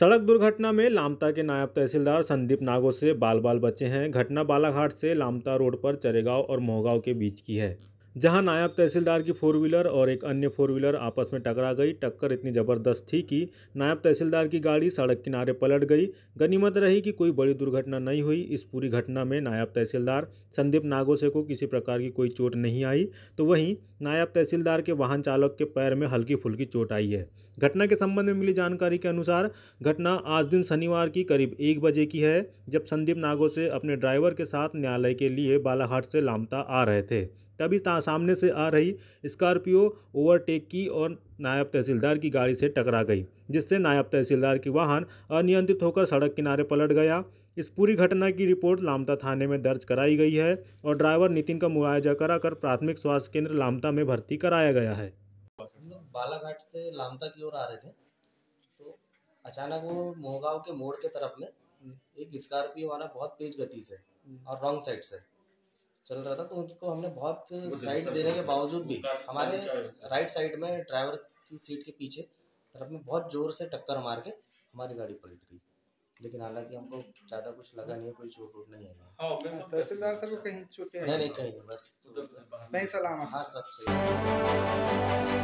सड़क दुर्घटना में लामता के नायब तहसीलदार संदीप नागो से बाल बाल बचे हैं घटना बालाघाट से लामता रोड पर चरेगांव और मोहगांव के बीच की है जहां नायब तहसीलदार की फोर व्हीलर और एक अन्य फोर व्हीलर आपस में टकरा गई टक्कर इतनी ज़बरदस्त थी कि नायब तहसीलदार की गाड़ी सड़क किनारे पलट गई गनीमत रही कि कोई बड़ी दुर्घटना नहीं हुई इस पूरी घटना में नायब तहसीलदार संदीप नागोसे को किसी प्रकार की कोई चोट नहीं आई तो वहीं नायब तहसीलदार के वाहन चालक के पैर में हल्की फुल्की चोट आई है घटना के संबंध में मिली जानकारी के अनुसार घटना आज दिन शनिवार की करीब एक बजे की है जब संदीप नागोसे अपने ड्राइवर के साथ न्यायालय के लिए बालाघाट से लामता आ रहे थे तभी सामने से आ रही स्कॉर्पियो ओवरटेक की और नायब तहसीलदार की गाड़ी से टकरा गई जिससे नायब तहसीलदार की वाहन अनियंत्रित होकर सड़क किनारे पलट गया इस पूरी घटना की रिपोर्ट लामता थाने में दर्ज कराई गई है और ड्राइवर नितिन का मुआवजा कराकर प्राथमिक स्वास्थ्य केंद्र लामता में भर्ती कराया गया है बालाघाट से लामता की ओर आ रहे थे तो अचानक वो मोहगांव के मोड़ के तरफ में एक स्कॉर्पियो वाला बहुत तेज गति से और रॉन्ग साइड से चल रहा था तो उसको हमने बहुत साइड देने के बावजूद भी हमारे राइट साइड में ड्राइवर की सीट के पीछे तरफ में बहुत जोर से टक्कर मार के हमारी गाड़ी पलट गई लेकिन हालांकि हमको ज़्यादा कुछ लगा नहीं है कोई चोट वोट नहीं है हाँ, हाँ, तहसीलदार सर को कहीं चोटें नहीं नहीं कहीं बस नहीं तो सलामत हाँ सब सही